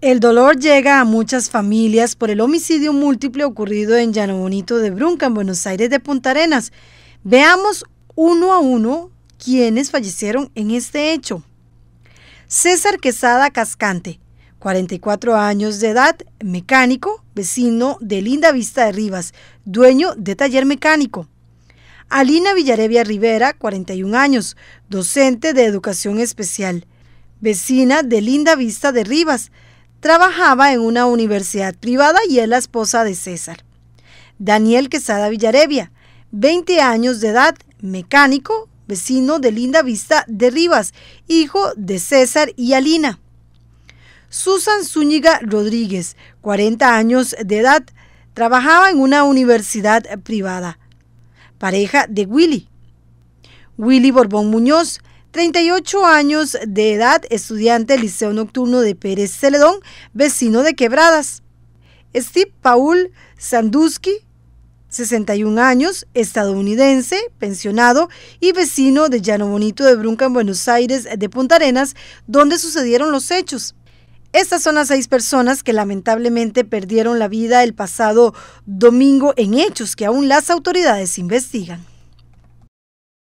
El dolor llega a muchas familias por el homicidio múltiple ocurrido en Llano Bonito de Brunca, en Buenos Aires de Punta Arenas. Veamos uno a uno quienes fallecieron en este hecho. César Quesada Cascante, 44 años de edad, mecánico, vecino de Linda Vista de Rivas, dueño de taller mecánico. Alina Villarevia Rivera, 41 años, docente de educación especial, vecina de Linda Vista de Rivas, trabajaba en una universidad privada y es la esposa de César. Daniel Quesada Villarevia, 20 años de edad, mecánico, vecino de Linda Vista de Rivas, hijo de César y Alina. Susan Zúñiga Rodríguez, 40 años de edad, trabajaba en una universidad privada, pareja de Willy. Willy Borbón Muñoz, 38 años de edad, estudiante del Liceo Nocturno de Pérez Celedón, vecino de Quebradas. Steve Paul Sandusky, 61 años, estadounidense, pensionado y vecino de Llano Bonito de Brunca en Buenos Aires de Punta Arenas, donde sucedieron los hechos. Estas son las seis personas que lamentablemente perdieron la vida el pasado domingo en hechos que aún las autoridades investigan.